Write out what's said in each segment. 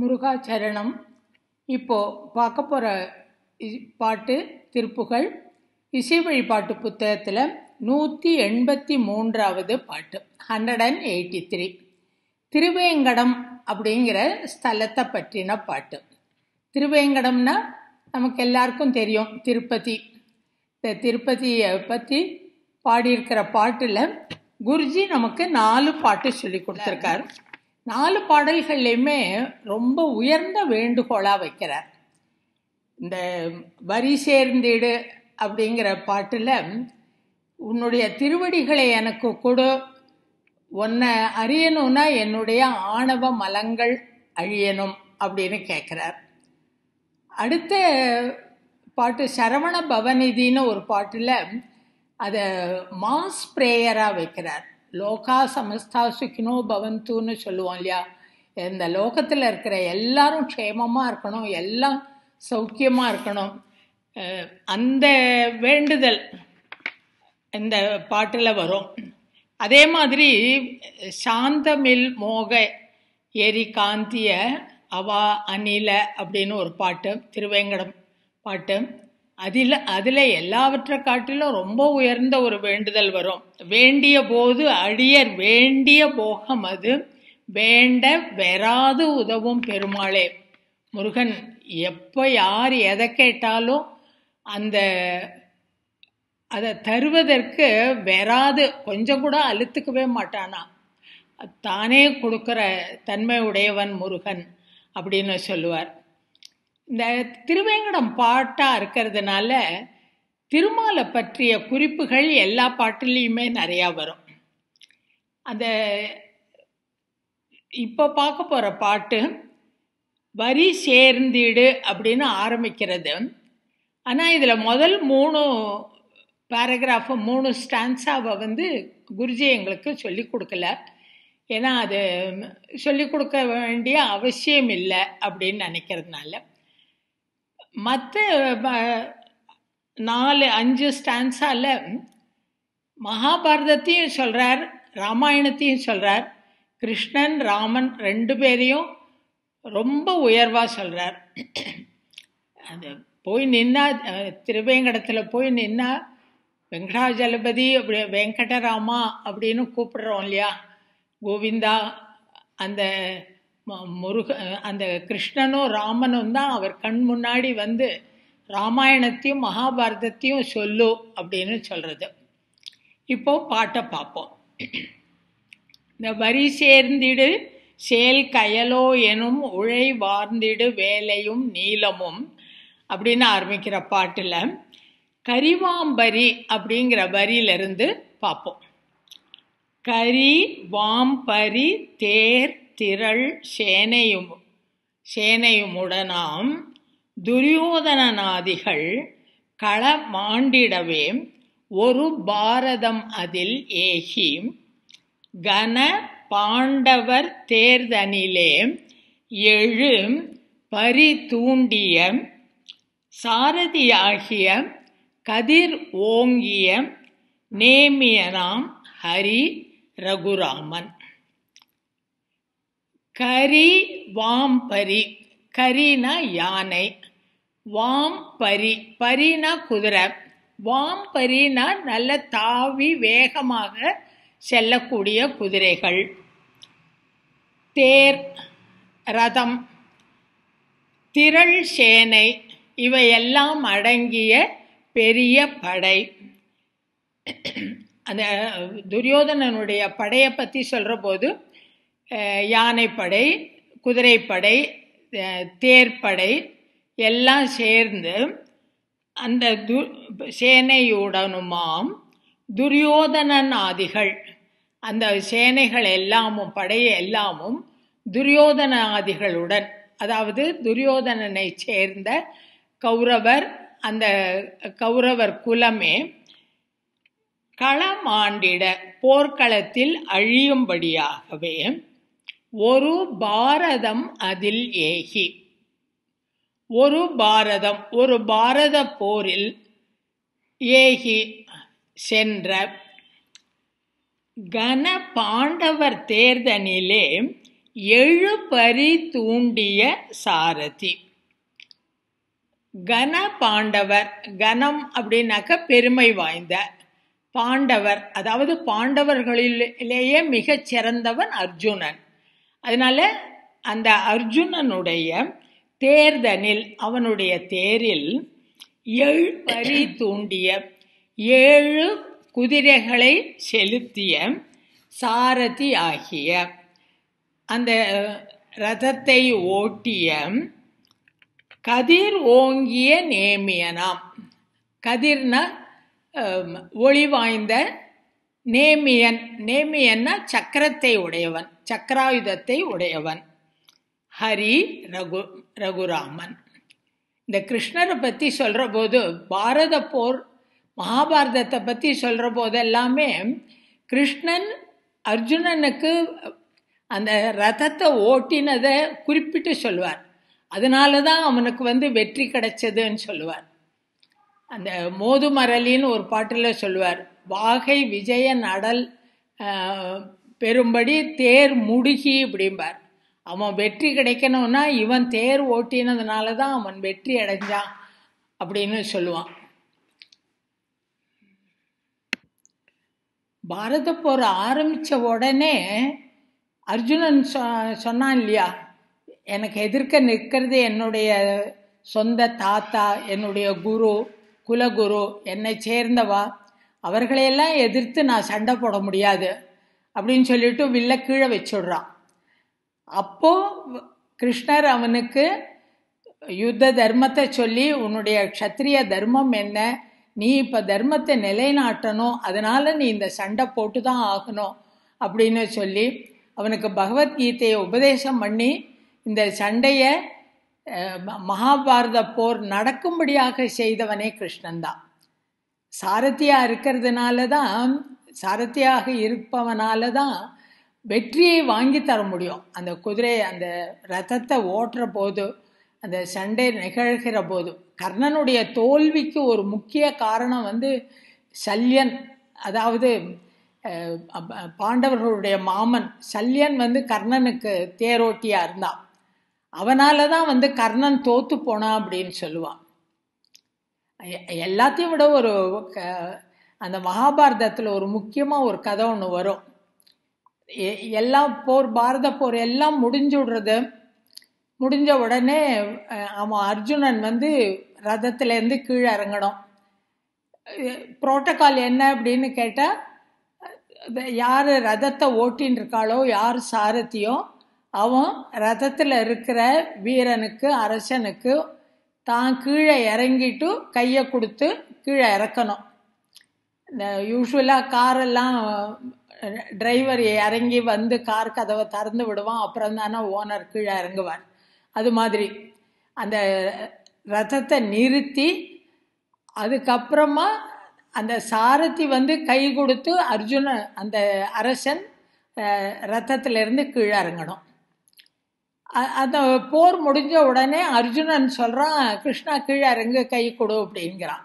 முருகாச்சரணம் இப்போது பார்க்க போகிற பாட்டு திருப்புகள் இசை வழிபாட்டு புத்தகத்தில் நூற்றி எண்பத்தி மூன்றாவது பாட்டு hundred and eighty three Thiruvenkadam அப்படிங்கிற ஸ்தலத்தை பற்றின பாட்டு திருவேங்கடம்னா நமக்கு எல்லாருக்கும் தெரியும் திருப்பதி இந்த திருப்பதியை பற்றி பாடியிருக்கிற பாட்டில் குருஜி நமக்கு நாலு பாட்டு சொல்லி கொடுத்துருக்காரு நாலு பாடல்கள்லையுமே ரொம்ப உயர்ந்த வேண்டுகோளாக வைக்கிறார் இந்த வரி சேர்ந்திடு அப்படிங்கிற பாட்டில் உன்னுடைய திருவடிகளை எனக்கு கொடு உன்னை அறியணும்னா என்னுடைய ஆணவ மலங்கள் அழியணும் அப்படின்னு கேட்குறார் அடுத்த பாட்டு சரவண பவநிதின்னு ஒரு பாட்டில் அதை மாஸ் ப்ரேயராக வைக்கிறார் லோகா சமஸ்தா சுக்கினோ பவந்தூன்னு சொல்லுவோம் இல்லையா இந்த லோகத்தில் இருக்கிற எல்லாரும் க்ஷேமமாக இருக்கணும் எல்லாம் சௌக்கியமாக இருக்கணும் அந்த வேண்டுதல் இந்த பாட்டில் வரும் அதே மாதிரி சாந்தமில் மோக எரி காந்திய அவா அணில அப்படின்னு ஒரு பாட்டு திருவேங்கடம் பாட்டு அதில் அதில் எல்லாவற்றை காட்டிலும் ரொம்ப உயர்ந்த ஒரு வேண்டுதல் வரும் வேண்டிய போது அடியர் வேண்டிய போகம் அது வேண்ட வெறாது உதவும் பெருமாளே முருகன் எப்போ யார் எதை கேட்டாலும் அந்த அதை தருவதற்கு வெறாது கொஞ்சம் கூட அழுத்துக்கவே மாட்டானா தானே கொடுக்குற தன்மை உடையவன் முருகன் அப்படின்னு சொல்லுவார் இந்த திருவேங்கடம் பாட்டாக இருக்கிறதுனால திருமாலை பற்றிய குறிப்புகள் எல்லா பாட்டுலேயுமே நிறையா வரும் அந்த இப்போ பார்க்க போகிற பாட்டு வரி சேர்ந்திடு அப்படின்னு ஆரம்பிக்கிறது ஆனால் இதில் முதல் மூணு பேராகிராஃபு மூணு ஸ்டான்ஸாவை வந்து குருஜி எங்களுக்கு சொல்லிக் கொடுக்கல ஏன்னா அது சொல்லிக் கொடுக்க வேண்டிய அவசியம் இல்லை அப்படின்னு நினைக்கிறதுனால மற்ற நாலு அஞ்சு ஸ்டான்ஸால மகாபாரதத்தையும் சொல்கிறார் ராமாயணத்தையும் சொல்கிறார் கிருஷ்ணன் ராமன் ரெண்டு பேரையும் ரொம்ப உயர்வாக சொல்கிறார் அது போய் நின்னா திருவேங்கடத்தில் போய் நின்னா வெங்கடாஜலபதி அப்படி வெங்கடராமா அப்படின்னு கூப்பிடுறோம் இல்லையா கோவிந்தா அந்த முருக அந்த கிருஷ்ணனும் ராமனும் தான் அவர் கண் முன்னாடி வந்து ராமாயணத்தையும் மகாபாரதத்தையும் சொல்லு அப்படின்னு சொல்கிறது இப்போது பாட்டை பார்ப்போம் இந்த வரி சேர்ந்திடு சேல் கயலோ எனும் உழை வார்ந்திடு வேலையும் நீளமும் அப்படின்னு ஆரம்பிக்கிற பாட்டில் கரிவாம்பரி அப்படிங்கிற வரியிலிருந்து பார்ப்போம் கரி வாம்பரி தேர் திரள் சேனையும் சேனையுமுடனாம் துரியோதனநாதிகள் களமாண்டிடவே ஒரு பாரதம் அதில் ஏகி கன பாண்டவர் தேர்தனிலே எழு பரி தூண்டிய சாரதியாகிய கதிர் ஓங்கிய நேமியனாம் ஹரி ரகுராமன் கரி வாம்பரி கரினா யானை வாம் பரி பரினா குதிரை வாம் பரினா நல்ல தாவி வேகமாக செல்லக்கூடிய குதிரைகள் தேர் ரதம் திரள் சேனை இவையெல்லாம் அடங்கிய பெரிய படை அந்த துரியோதனனுடைய படையை பற்றி சொல்கிற போது யானைப்படை குதிரைப்படை தேர்ப்படை எல்லாம் சேர்ந்து அந்த து சேனையுடனுமாம் துரியோதனாதிகள் அந்த சேனைகள் எல்லாமும் படைய எல்லாமும் துரியோதனாதிகளுடன் அதாவது துரியோதனனை சேர்ந்த கௌரவர் அந்த கௌரவர் குலமே களமாண்டிட போர்க்களத்தில் அழியும்படியாகவே ஒரு பாரதம் அதில் ஏகி ஒரு பாரதம் ஒரு பாரத போரில் ஏகி சென்ற கன பாண்டவர் தேர்தலிலே எழுபறி தூண்டிய சாரதி கன பாண்டவர் கனம் அப்படின்னாக்க பெருமை வாய்ந்த பாண்டவர் அதாவது பாண்டவர்களிலேயே மிகச் சிறந்தவன் அர்ஜுனன் அதனால் அந்த அர்ஜுனனுடைய தேர்தனில் அவனுடைய தேரில் ஏழு வரி தூண்டிய ஏழு குதிரைகளை செலுத்திய சாரதி ஆகிய அந்த ரதத்தை ஓட்டிய கதிர் ஓங்கிய நேமியனாம் கதிர்னா ஒளி வாய்ந்த நேமியன் நேமியன்னா சக்கரத்தை உடையவன் சக்கராயுதத்தை உடையவன் ஹரி ரகு ரகுராமன் இந்த கிருஷ்ணரை பற்றி சொல்கிற போது பாரத போர் மகாபாரதத்தை பற்றி சொல்கிற போது எல்லாமே கிருஷ்ணன் அர்ஜுனனுக்கு அந்த ரதத்தை ஓட்டினதை குறிப்பிட்டு சொல்வார் அதனால தான் அவனுக்கு வந்து வெற்றி கிடைச்சதுன்னு சொல்லுவார் அந்த மோது மரலின்னு ஒரு பாட்டில் சொல்லுவார் வாகை விஜய நடல் பெரும்படி தேர் முடுகி இப்படிம்பார் அவன் வெற்றி கிடைக்கணும்னா இவன் தேர் ஓட்டினதுனால தான் அவன் வெற்றி அடைஞ்சான் அப்படின்னு சொல்லுவான் பாரத போர் ஆரம்பித்த உடனே அர்ஜுனன் சொ சொன்னான் இல்லையா எனக்கு எதிர்க்க நிற்கிறது என்னுடைய சொந்த தாத்தா என்னுடைய குரு குலகுரு என்னை சேர்ந்தவா அவர்களையெல்லாம் எதிர்த்து நான் சண்டை போட முடியாது அப்படின்னு சொல்லிட்டு வில்ல கீழே வச்சுடுறான் அப்போ கிருஷ்ணர் அவனுக்கு யுத்த தர்மத்தை சொல்லி உன்னுடைய க்ஷத்ரிய தர்மம் என்ன நீ இப்போ தர்மத்தை நிலைநாட்டணும் அதனால் நீ இந்த சண்டை போட்டு தான் ஆகணும் அப்படின்னு சொல்லி அவனுக்கு பகவத்கீதையை உபதேசம் பண்ணி இந்த சண்டையை மகாபாரத போர் நடக்கும்படியாக செய்தவனே கிருஷ்ணன் தான் சாரதியாக இருக்கிறதுனால தான் சாரத்தியாக இருப்பவனால தான் வெற்றியை வாங்கி தர முடியும் அந்த குதிரை அந்த ரத்தத்தை ஓட்டுற போது அந்த சண்டை நிகழ்கிற போது கர்ணனுடைய தோல்விக்கு ஒரு முக்கிய காரணம் வந்து சல்யன் அதாவது பாண்டவர்களுடைய மாமன் சல்யன் வந்து கர்ணனுக்கு தேரோட்டியாக இருந்தான் அவனால தான் வந்து கர்ணன் தோத்து போனான் அப்படின்னு சொல்லுவான் எல்லாத்தையும் விட ஒரு அந்த மகாபாரதத்தில் ஒரு முக்கியமாக ஒரு கதை ஒன்று வரும் எல்லாம் போர் பாரத போர் எல்லாம் முடிஞ்சு விடுறது முடிஞ்ச உடனே அவன் அர்ஜுனன் வந்து ரதத்துலேருந்து கீழே இறங்கணும் புரோட்டோக்கால் என்ன அப்படின்னு கேட்டால் யார் ரதத்தை ஓட்டின்னு இருக்காளோ யார் சாரதியோ அவன் ரதத்தில் இருக்கிற வீரனுக்கு அரசனுக்கு தான் கீழே இறங்கிட்டு கையை கொடுத்து கீழே இறக்கணும் யூஸ்வலாக காரெல்லாம் டிரைவர் இறங்கி வந்து கார் கதவை திறந்து விடுவான் அப்புறம் தானே ஓனர் கீழே இறங்குவார் அது மாதிரி அந்த ரதத்தை நிறுத்தி அதுக்கப்புறமா அந்த சாரதி வந்து கை கொடுத்து அர்ஜுன அந்த அரசன் ரத்தத்திலேருந்து கீழே இறங்கணும் அந்த போர் முடிஞ்ச உடனே அர்ஜுனன் சொல்கிறான் கிருஷ்ணா கீழே இறங்கு கை கொடு அப்படிங்கிறான்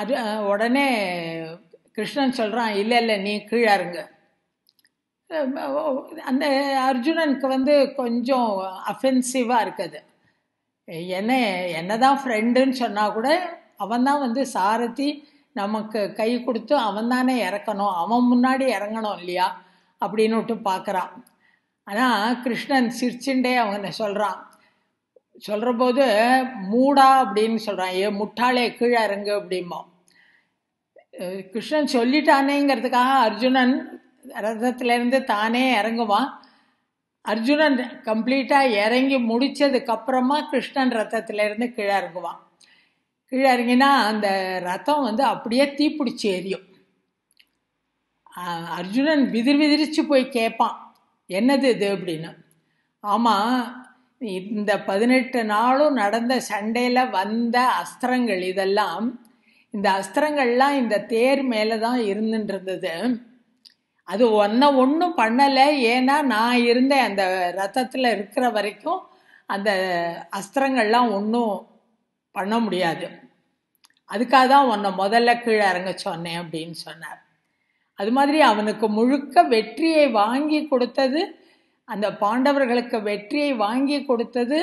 அது உடனே கிருஷ்ணன் சொல்கிறான் இல்லை இல்லை நீ கீழே இருங்க அந்த அர்ஜுனனுக்கு வந்து கொஞ்சம் அஃபென்சிவாக இருக்குது என்ன என்ன தான் ஃப்ரெண்டுன்னு சொன்னால் கூட அவன் தான் வந்து சாரதி நமக்கு கை கொடுத்து அவன் தானே இறக்கணும் அவன் முன்னாடி இறங்கணும் இல்லையா அப்படின்னுட்டு பார்க்குறான் ஆனால் கிருஷ்ணன் சிரிச்சுண்டே அவனை சொல்கிறான் சொல்கிற போது மூடா அப்படின்னு சொல்கிறான் ஏ முட்டாளே கீழே இறங்கு அப்படிமா கிருஷ்ணன் சொல்லிட்டானேங்கிறதுக்காக அர்ஜுனன் ரதத்திலேருந்து தானே இறங்குவான் அர்ஜுனன் கம்ப்ளீட்டாக இறங்கி முடித்ததுக்கப்புறமா கிருஷ்ணன் ரத்தத்திலேருந்து கீழே இறங்குவான் கீழே இறங்கினா அந்த ரத்தம் வந்து அப்படியே தீப்பிடிச்சி எரியும் அர்ஜுனன் விதிர் விதிரிச்சு போய் கேட்பான் என்னது இது அப்படின்னு ஆமாம் இந்த பதினெட்டு நாளும் நடந்த சண்டையில் வந்த அஸ்திரங்கள் இதெல்லாம் இந்த அஸ்திரங்கள்லாம் இந்த தேர் மேலே தான் இருந்துட்டு அது ஒன்றை ஒன்றும் பண்ணலை ஏன்னா நான் இருந்த அந்த ரத்தத்தில் இருக்கிற வரைக்கும் அந்த அஸ்திரங்கள்லாம் ஒன்றும் பண்ண முடியாது அதுக்காக தான் உன்னை முதல்ல கீழே இறங்க சொன்னேன் அப்படின்னு சொன்னார் அது மாதிரி அவனுக்கு முழுக்க வெற்றியை வாங்கி கொடுத்தது அந்த பாண்டவர்களுக்கு வெற்றியை வாங்கி கொடுத்தது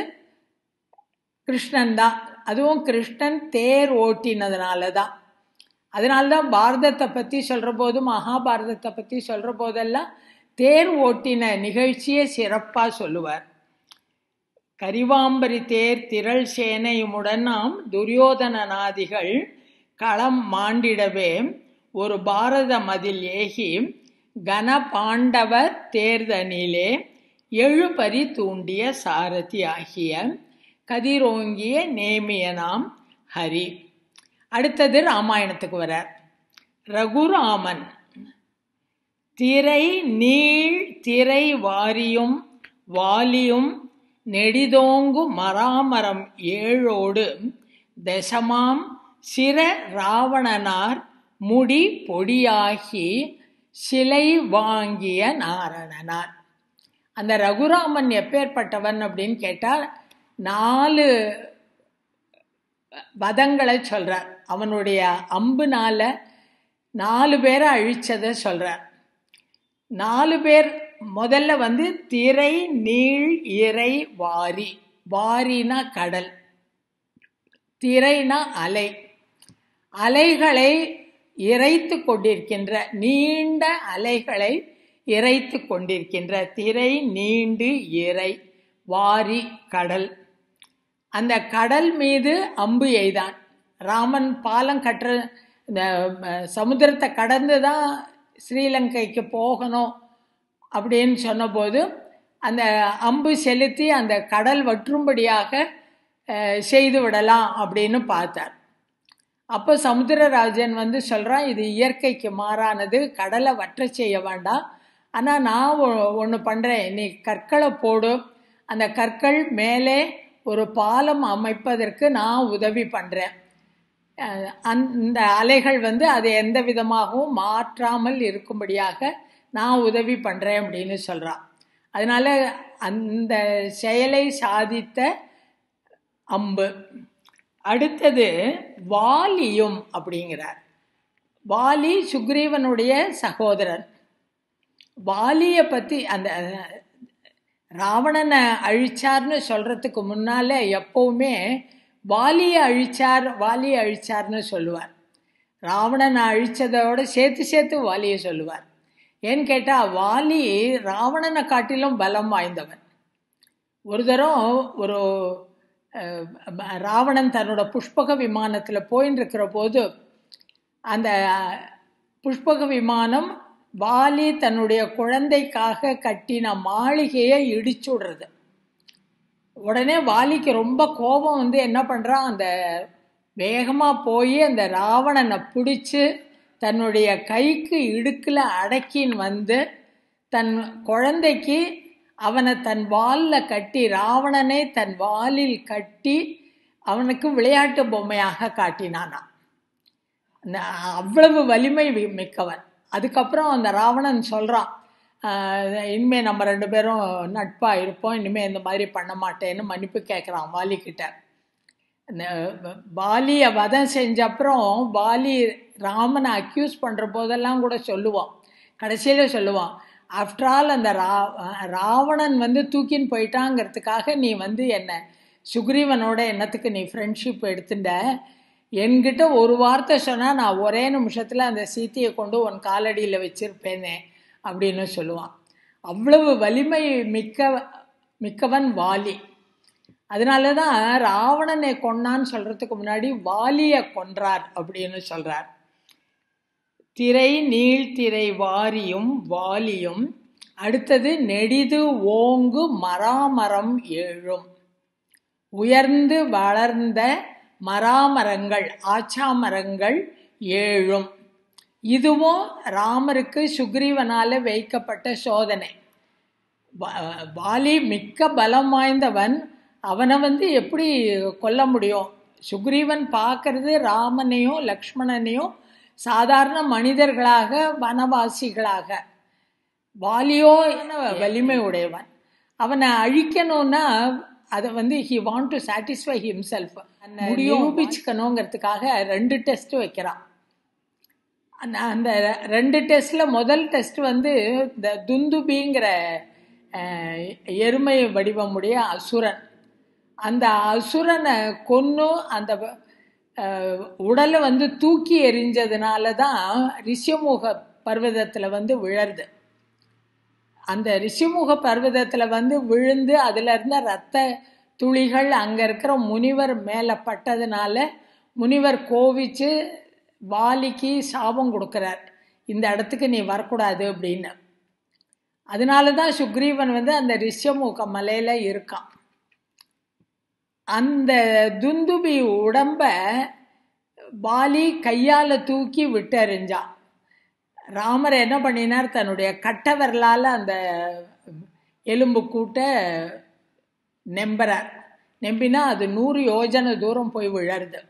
கிருஷ்ணன் தான் அதுவும் கிருஷ்ணன் தேர் ஓட்டினதுனால தான் தான் பாரதத்தை பற்றி சொல்கிற போது மகாபாரதத்தை பற்றி சொல்கிற போதெல்லாம் தேர் ஓட்டின நிகழ்ச்சியை சிறப்பாக சொல்லுவார் கரிவாம்பரி தேர் திரள் சேனையுமுடன் நாம் துரியோதனநாதிகள் களம் மாண்டிடவே ஒரு பாரத மதில் ஏகி கனபாண்டவர் தேர்தலிலே எழுபறி தூண்டிய சாரதி ஆகிய கதிரோங்கிய நேமியனாம் ஹரி அடுத்தது ராமாயணத்துக்கு வர ரகுராமன் திரை நீள் திரை வாரியும் வாலியும் நெடிதோங்கு மராமரம் ஏழோடு தசமாம் சிற ராவணனார் முடி பொடியாகி சிலை வாங்கிய நாரணனார் அந்த ரகுராமன் எப்பேற்பட்டவன் அப்படின்னு கேட்டால் நாலு வதங்களை சொல்கிறார் அவனுடைய அம்புனால் நாலு பேரை அழித்ததை சொல்கிறார் நாலு பேர் முதல்ல வந்து திரை நீள் இறை வாரி வாரினா கடல் திரைனா அலை அலைகளை இறைத்து கொண்டிருக்கின்ற நீண்ட அலைகளை இறைத்து கொண்டிருக்கின்ற திரை நீண்டு இறை வாரி கடல் அந்த கடல் மீது அம்பு எய்தான் ராமன் பாலம் கட்டுற இந்த சமுத்திரத்தை கடந்து தான் ஸ்ரீலங்கைக்கு போகணும் அப்படின்னு சொன்னபோது அந்த அம்பு செலுத்தி அந்த கடல் வற்றும்படியாக செய்து விடலாம் அப்படின்னு பார்த்தார் அப்போ சமுத்திரராஜன் வந்து சொல்கிறான் இது இயற்கைக்கு மாறானது கடலை வற்ற செய்ய வேண்டாம் ஆனால் நான் ஒன்று பண்ணுறேன் நீ கற்களை போடு அந்த கற்கள் மேலே ஒரு பாலம் அமைப்பதற்கு நான் உதவி பண்ணுறேன் அந்த அலைகள் வந்து அது எந்த விதமாகவும் மாற்றாமல் இருக்கும்படியாக நான் உதவி பண்ணுறேன் அப்படின்னு சொல்கிறான் அதனால் அந்த செயலை சாதித்த அம்பு அடுத்தது வாலியும் அப்படிங்கிறார் வாலி சுக்ரீவனுடைய சகோதரன் வாலியை பற்றி அந்த ராவணனை அழிச்சார்னு சொல்கிறதுக்கு முன்னால் எப்போவுமே வாலியை அழிச்சார் வாலியை அழிச்சார்னு சொல்லுவார் ராவணனை அழிச்சதோட சேர்த்து சேர்த்து வாலியை சொல்லுவார் ஏன்னு கேட்டால் வாலி ராவணனை காட்டிலும் பலம் வாய்ந்தவன் ஒரு தரம் ஒரு ராவணன் தன்னோட புஷ்பக விமானத்தில் போயின்னு இருக்கிற போது அந்த புஷ்பக விமானம் வாலி தன்னுடைய குழந்தைக்காக கட்டின மாளிகையை இடிச்சு விடுறது உடனே வாலிக்கு ரொம்ப கோபம் வந்து என்ன பண்ணுறான் அந்த வேகமாக போய் அந்த ராவணனை பிடிச்சி தன்னுடைய கைக்கு இடுக்கில் அடக்கின்னு வந்து தன் குழந்தைக்கு அவனை தன் வாலில் கட்டி ராவணனை தன் வாலில் கட்டி அவனுக்கு விளையாட்டு பொம்மையாக காட்டினானா அவ்வளவு வலிமை மிக்கவன் அதுக்கப்புறம் அந்த ராவணன் சொல்கிறான் இனிமேல் நம்ம ரெண்டு பேரும் நட்பாக இருப்போம் இனிமேல் இந்த மாதிரி பண்ண மாட்டேன்னு மன்னிப்பு கேட்குறான் வாலிக்கிட்ட பாலியை வதம் செஞ்ச அப்புறம் பாலி ராமனை அக்யூஸ் பண்ணுற போதெல்லாம் கூட சொல்லுவான் கடைசியில் சொல்லுவான் ஆஃப்டர் ஆல் அந்த ரா ராவணன் வந்து தூக்கின்னு போயிட்டாங்கிறதுக்காக நீ வந்து என்ன சுக்ரீவனோட எண்ணத்துக்கு நீ ஃப்ரெண்ட்ஷிப் எடுத்துட்ட என்கிட்ட ஒரு வார்த்தை சொன்னால் நான் ஒரே நிமிஷத்தில் அந்த சீத்தையை கொண்டு உன் காலடியில் வச்சிருப்பேனே அப்படின்னு சொல்லுவான் அவ்வளவு வலிமை மிக்க மிக்கவன் வாலி அதனால தான் ராவணனை கொன்னான்னு சொல்கிறதுக்கு முன்னாடி வாலியை கொன்றார் அப்படின்னு சொல்கிறார் திரை நீள்திரை வாரியும் வாலியும் அடுத்தது நெடிது ஓங்கு மராமரம் ஏழும் உயர்ந்து வளர்ந்த மராமரங்கள் ஆச்சாமரங்கள் ஏழும் இதுவும் ராமருக்கு சுக்ரீவனால் வைக்கப்பட்ட சோதனை வாலி மிக்க பலம் வாய்ந்தவன் அவனை வந்து எப்படி கொல்ல முடியும் சுக்ரீவன் பார்க்கறது ராமனையும் லக்ஷ்மணனையும் சாதாரண மனிதர்களாக வனவாசிகளாக வாலியோ என்ன வலிமை உடையவன் அவனை அழிக்கணும்னா அதை வந்து he want to satisfy himself நிரூபிச்சுக்கணுங்கிறதுக்காக ரெண்டு டெஸ்ட் வைக்கிறான் அந்த ரெண்டு டெஸ்ட்டில் முதல் டெஸ்ட் வந்து இந்த துந்துபிங்கிற எருமை வடிவமுடைய அசுரன் அந்த அசுரனை கொன்று அந்த உடலை வந்து தூக்கி எறிஞ்சதுனால தான் ரிஷமுக பர்வதத்தில் வந்து விழருது அந்த ரிஷிமுக பர்வதத்தில் வந்து விழுந்து அதில் இருந்த ரத்த துளிகள் அங்கே இருக்கிற முனிவர் மேலே பட்டதுனால முனிவர் கோவிச்சு வாலிக்கு சாபம் கொடுக்குறார் இந்த இடத்துக்கு நீ வரக்கூடாது அப்படின்னு அதனால தான் சுக்ரீவன் வந்து அந்த ரிஷமுக மலையில் இருக்கான் அந்த துந்துபி உடம்ப பாலி கையால் தூக்கி விட்டெறிஞ்சான் ராமர் என்ன பண்ணினார் தன்னுடைய கட்டவரலால் அந்த எலும்பு கூட்ட நெம்புறார் நெம்பினா அது நூறு யோஜனை தூரம் போய் விழருது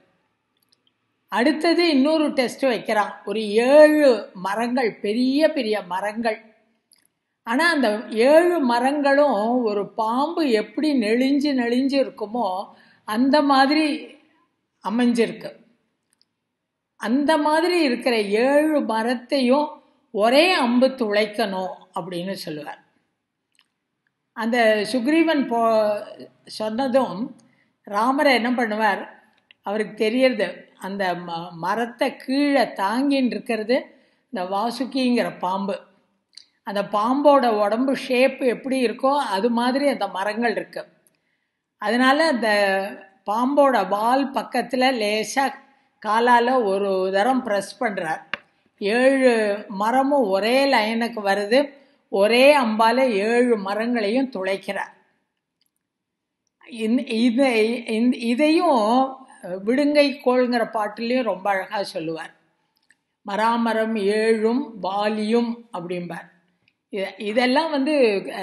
அடுத்தது இன்னொரு டெஸ்ட் வைக்கிறான் ஒரு ஏழு மரங்கள் பெரிய பெரிய மரங்கள் ஆனால் அந்த ஏழு மரங்களும் ஒரு பாம்பு எப்படி நெளிஞ்சு நெளிஞ்சு இருக்குமோ அந்த மாதிரி அமைஞ்சிருக்கு அந்த மாதிரி இருக்கிற ஏழு மரத்தையும் ஒரே அம்பு துளைக்கணும் அப்படின்னு சொல்லுவார் அந்த சுக்ரீவன் போ சொன்னதும் ராமரை என்ன பண்ணுவார் அவருக்கு தெரியறது அந்த ம மரத்தை கீழே தாங்கின்னு இருக்கிறது இந்த வாசுக்கிங்கிற பாம்பு அந்த பாம்போட உடம்பு ஷேப்பு எப்படி இருக்கோ அது மாதிரி அந்த மரங்கள் இருக்கு அதனால் அந்த பாம்போட வால் பக்கத்தில் லேசாக காலால் ஒரு தரம் ப்ரெஸ் பண்ணுறார் ஏழு மரமும் ஒரே லைனுக்கு வருது ஒரே அம்பால் ஏழு மரங்களையும் துளைக்கிறார் இதை இதையும் விடுங்கை கோள்ங்கிற பாட்டுலேயும் ரொம்ப அழகாக சொல்லுவார் மராமரம் ஏழும் வாலியும் அப்படிம்பார் இதெல்லாம் வந்து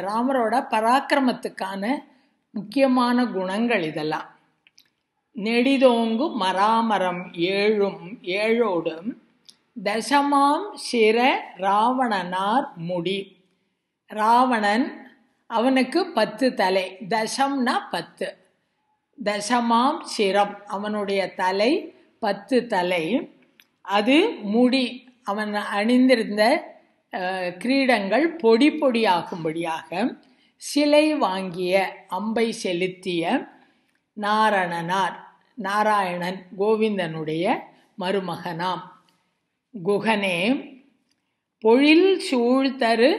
ராமரோட பராக்கிரமத்துக்கான முக்கியமான குணங்கள் இதெல்லாம் நெடிதோங்கு மராமரம் ஏழும் ஏழோடும் தசமாம் சிற ராவணனார் முடி ராவணன் அவனுக்கு பத்து தலை தசம்னா பத்து தசமாம் சிரம் அவனுடைய தலை பத்து தலை அது முடி அவன் அணிந்திருந்த கிரீடங்கள் பொடி பொடியாகும்படியாக சிலை வாங்கிய அம்பை செலுத்திய நாரணனார் நாராயணன் கோவிந்தனுடைய மருமகனாம் குகனே பொழில் சூழ்தரு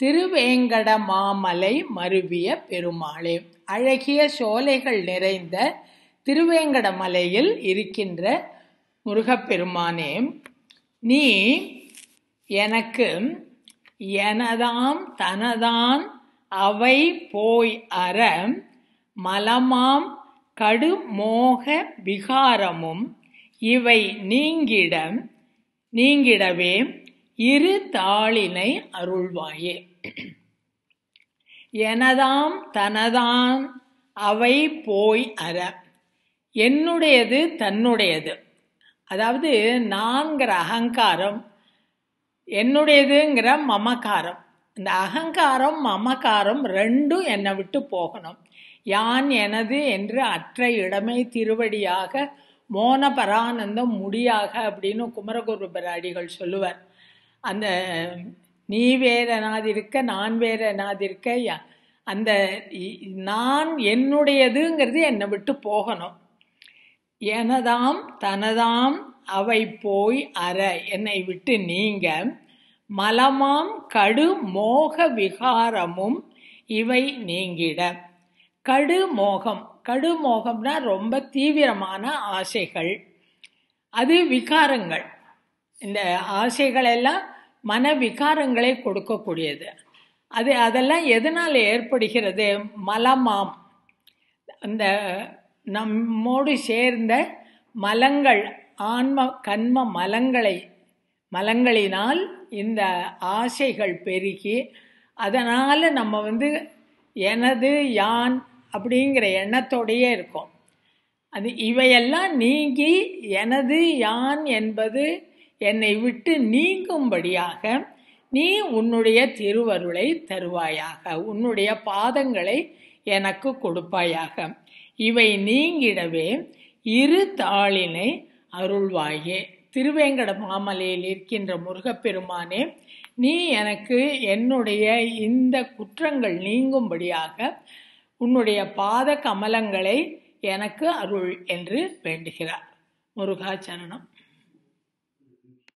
திருவேங்கட மாமலை மருவிய பெருமாளே அழகிய சோலைகள் நிறைந்த திருவேங்கடமலையில் இருக்கின்ற முருகப்பெருமானே நீ எனக்கு எனதாம் தனதான் அவை போய் அற மலமாம் கடுமோக விகாரமும் இவை நீங்கிடம் நீங்கிடவே இரு தாளினை அருள்வாயே எனதாம் தனதான் அவை போய் அற என்னுடையது தன்னுடையது அதாவது நான்கிற அகங்காரம் என்னுடையதுங்கிற மமக்காரம் இந்த அகங்காரம் மமக்காரம் ரெண்டும் என்னை விட்டு போகணும் யான் எனது என்று அற்ற இடமே திருவடியாக மோன பரானந்தம் முடியாக அப்படின்னு குமரகுரு பிராடிகள் சொல்லுவார் அந்த நீ வேறனாதிருக்க நான் வேறனாதிருக்க அந்த நான் என்னுடையதுங்கிறது என்னை விட்டு போகணும் எனதாம் தனதாம் அவை போய் அற என்னை விட்டு நீங்க மலமாம் கடு மோக விகாரமும் இவை நீங்கிட கடு மோகம் கடு மோகம்னா ரொம்ப தீவிரமான ஆசைகள் அது விகாரங்கள் இந்த ஆசைகளெல்லாம் மன விகாரங்களை கொடுக்கக்கூடியது அது அதெல்லாம் எதனால் ஏற்படுகிறது மலமாம் அந்த நம்மோடு சேர்ந்த மலங்கள் ஆன்ம கண்ம மலங்களை மலங்களினால் இந்த ஆசைகள் பெருகி அதனால் நம்ம வந்து எனது யான் அப்படிங்கிற எண்ணத்தோடையே இருக்கும் அது இவையெல்லாம் நீங்கி எனது யான் என்பது என்னை விட்டு நீங்கும்படியாக நீ உன்னுடைய திருவருளை தருவாயாக உன்னுடைய பாதங்களை எனக்கு கொடுப்பாயாக இவை நீங்கிடவே இரு தாளினை அருள்வாயே திருவேங்கட மாமலையில் இருக்கின்ற முருகப்பெருமானே நீ எனக்கு என்னுடைய இந்த குற்றங்கள் நீங்கும்படியாக உன்னுடைய பாத கமலங்களை எனக்கு அருள் என்று வேண்டுகிறார் முருகாச்சரணம்